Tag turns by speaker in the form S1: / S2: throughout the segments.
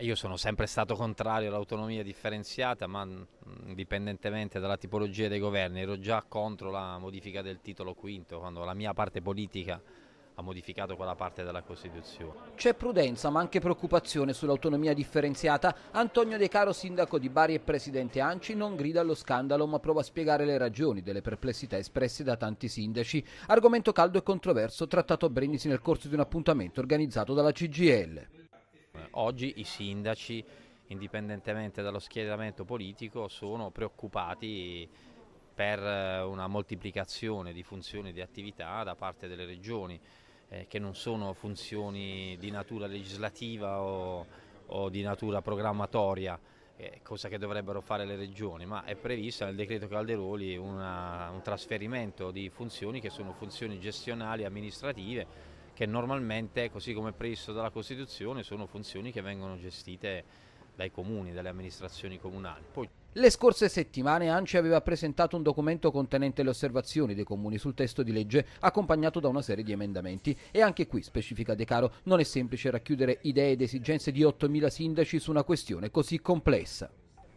S1: io sono sempre stato contrario all'autonomia differenziata, ma mm, indipendentemente dalla tipologia dei governi, ero già contro la modifica del titolo quinto, quando la mia parte politica ha modificato quella parte della Costituzione.
S2: C'è prudenza ma anche preoccupazione sull'autonomia differenziata. Antonio De Caro, sindaco di Bari e presidente Anci, non grida allo scandalo ma prova a spiegare le ragioni delle perplessità espresse da tanti sindaci. Argomento caldo e controverso trattato a Brindisi nel corso di un appuntamento organizzato dalla CGL
S1: oggi i sindaci, indipendentemente dallo schieramento politico, sono preoccupati per eh, una moltiplicazione di funzioni e di attività da parte delle regioni, eh, che non sono funzioni di natura legislativa o, o di natura programmatoria, eh, cosa che dovrebbero fare le regioni, ma è previsto nel decreto Calderoli una, un trasferimento di funzioni che sono funzioni gestionali e amministrative che normalmente, così come previsto dalla Costituzione, sono funzioni che vengono gestite dai comuni, dalle amministrazioni comunali. Poi...
S2: Le scorse settimane ANCI aveva presentato un documento contenente le osservazioni dei comuni sul testo di legge, accompagnato da una serie di emendamenti. E anche qui, specifica De Caro, non è semplice racchiudere idee ed esigenze di 8.000 sindaci su una questione così complessa.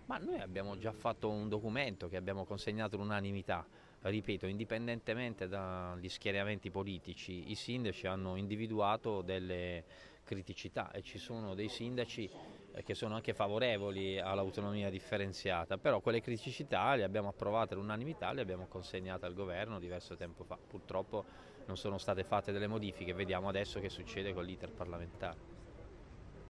S1: Ma noi abbiamo già fatto un documento che abbiamo consegnato l'unanimità ripeto, indipendentemente dagli schieramenti politici, i sindaci hanno individuato delle criticità e ci sono dei sindaci eh, che sono anche favorevoli all'autonomia differenziata, però quelle criticità le abbiamo approvate all'unanimità, le abbiamo consegnate al governo diverso tempo fa, purtroppo non sono state fatte delle modifiche, vediamo adesso che succede con l'iter parlamentare.